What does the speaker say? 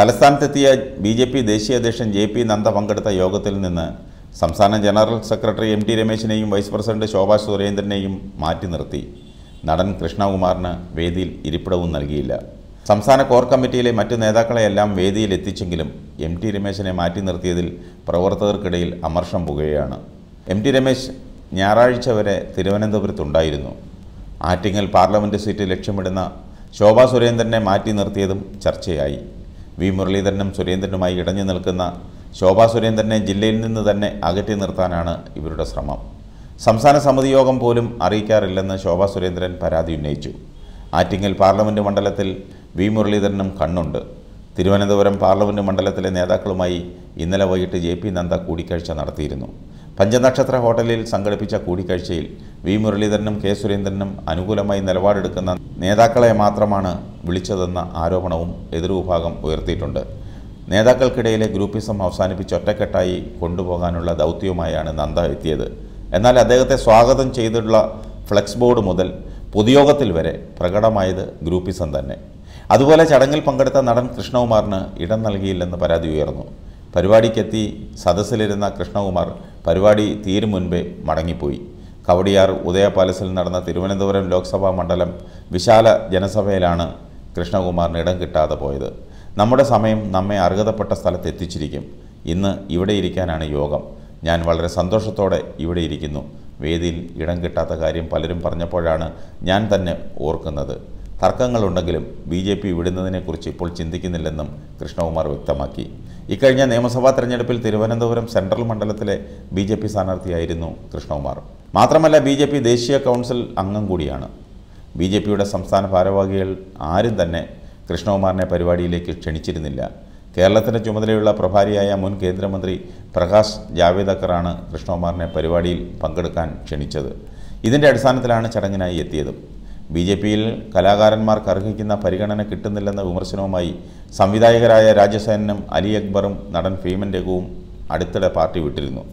തലസ്ഥാനത്തെത്തിയ B J P ദേശീയ അധ്യക്ഷൻ J P Nanda പങ്കെടുത്ത യോഗത്തിൽ നിന്ന് സംസ്ഥാന ജനറൽ സെക്രട്ടറി എം ടി രമേശിനെയും വൈസ് പ്രസിഡന്റ് ശോഭാ സുരേന്ദ്രനെയും മാറ്റി നിർത്തി നടൻ കൃഷ്ണകുമാറിന് വേദിയിൽ ഇരിപ്പിടവും നൽകിയില്ല സംസ്ഥാന കോർ കമ്മിറ്റിയിലെ മറ്റു നേതാക്കളെയെല്ലാം വേദിയിൽ എത്തിച്ചെങ്കിലും എം ടി രമേശിനെ മാറ്റി നിർത്തിയതിൽ പ്രവർത്തകർക്കിടയിൽ അമർഷം പുകയാണ് എം ടി രമേശ് ഞായറാഴ്ച വരെ തിരുവനന്തപുരത്തുണ്ടായിരുന്നു ആറ്റിങ്ങൽ പാർലമെൻറ്റ് സീറ്റ് ലക്ഷ്യമിടുന്ന ശോഭാ സുരേന്ദ്രനെ മാറ്റി നിർത്തിയതും ചർച്ചയായി വി മുരളീധരനും സുരേന്ദ്രനുമായി ഇടഞ്ഞു നിൽക്കുന്ന ശോഭാ സുരേന്ദ്രനെ ജില്ലയിൽ നിന്ന് തന്നെ അകറ്റി നിർത്താനാണ് ഇവരുടെ ശ്രമം സംസ്ഥാന സമിതി യോഗം പോലും അറിയിക്കാറില്ലെന്ന് ശോഭാ സുരേന്ദ്രൻ പരാതി ഉന്നയിച്ചു ആറ്റിങ്ങൽ പാർലമെൻറ്റ് മണ്ഡലത്തിൽ വി മുരളീധരനും കണ്ണുണ്ട് തിരുവനന്തപുരം പാർലമെൻറ്റ് മണ്ഡലത്തിലെ നേതാക്കളുമായി ഇന്നലെ വൈകിട്ട് ജെ പി നന്ദ കൂടിക്കാഴ്ച നടത്തിയിരുന്നു പഞ്ചനക്ഷത്ര ഹോട്ടലിൽ സംഘടിപ്പിച്ച കൂടിക്കാഴ്ചയിൽ വി മുരളീധരനും കെ സുരേന്ദ്രനും അനുകൂലമായി നിലപാടെടുക്കുന്ന നേതാക്കളെ മാത്രമാണ് വിളിച്ചതെന്ന ആരോപണവും എതിർവിഭാഗം ഉയർത്തിയിട്ടുണ്ട് നേതാക്കൾക്കിടയിലെ ഗ്രൂപ്പിസം അവസാനിപ്പിച്ച് ഒറ്റക്കെട്ടായി കൊണ്ടുപോകാനുള്ള ദൗത്യവുമായാണ് നന്ദ എത്തിയത് എന്നാൽ അദ്ദേഹത്തെ സ്വാഗതം ചെയ്തിട്ടുള്ള ഫ്ലെക്സ് ബോർഡ് മുതൽ പൊതുയോഗത്തിൽ വരെ പ്രകടമായത് ഗ്രൂപ്പിസം തന്നെ അതുപോലെ ചടങ്ങിൽ പങ്കെടുത്ത നടൻ കൃഷ്ണകുമാറിന് ഇടം നൽകിയില്ലെന്ന് പരാതി ഉയർന്നു പരിപാടിക്കെത്തി സദസ്സിലിരുന്ന കൃഷ്ണകുമാർ പരിപാടി തീരും മുൻപേ മടങ്ങിപ്പോയി കവടിയാർ ഉദയ പാലസിൽ നടന്ന തിരുവനന്തപുരം ലോക്സഭാ മണ്ഡലം വിശാല ജനസഭയിലാണ് കൃഷ്ണകുമാറിന് ഇടം കിട്ടാതെ പോയത് നമ്മുടെ സമയം നമ്മെ അർഹതപ്പെട്ട സ്ഥലത്ത് എത്തിച്ചിരിക്കും ഇന്ന് ഇവിടെ ഇരിക്കാനാണ് യോഗം ഞാൻ വളരെ സന്തോഷത്തോടെ ഇവിടെ ഇരിക്കുന്നു വേദിയിൽ ഇടം കിട്ടാത്ത കാര്യം പലരും പറഞ്ഞപ്പോഴാണ് ഞാൻ തന്നെ ഓർക്കുന്നത് തർക്കങ്ങളുണ്ടെങ്കിലും ബി ജെ പി വിടുന്നതിനെക്കുറിച്ച് ഇപ്പോൾ ചിന്തിക്കുന്നില്ലെന്നും കൃഷ്ണകുമാർ വ്യക്തമാക്കി ഇക്കഴിഞ്ഞ നിയമസഭാ തെരഞ്ഞെടുപ്പിൽ തിരുവനന്തപുരം സെൻട്രൽ മണ്ഡലത്തിലെ ബി ജെ പി സ്ഥാനാർത്ഥിയായിരുന്നു കൃഷ്ണകുമാർ മാത്രമല്ല ബി ജെ പി ദേശീയ കൗൺസിൽ അംഗം കൂടിയാണ് ബി ജെ പിയുടെ സംസ്ഥാന ഭാരവാഹികൾ ആരും തന്നെ കൃഷ്ണകുമാറിനെ പരിപാടിയിലേക്ക് ക്ഷണിച്ചിരുന്നില്ല കേരളത്തിൻ്റെ ചുമതലയുള്ള പ്രഭാരിയായ മുൻ കേന്ദ്രമന്ത്രി പ്രകാശ് ജാവേദക്കറാണ് കൃഷ്ണകുമാറിനെ പരിപാടിയിൽ പങ്കെടുക്കാൻ ക്ഷണിച്ചത് ഇതിൻ്റെ അടിസ്ഥാനത്തിലാണ് ചടങ്ങിനായി എത്തിയത് ബി ജെ പിയിൽ കലാകാരന്മാർക്ക് അർഹിക്കുന്ന പരിഗണന കിട്ടുന്നില്ലെന്ന വിമർശനവുമായി സംവിധായകരായ രാജസേനനും അലി അക്ബറും നടൻ ഭീമൻ രഘുവും അടുത്തിടെ പാർട്ടി വിട്ടിരുന്നു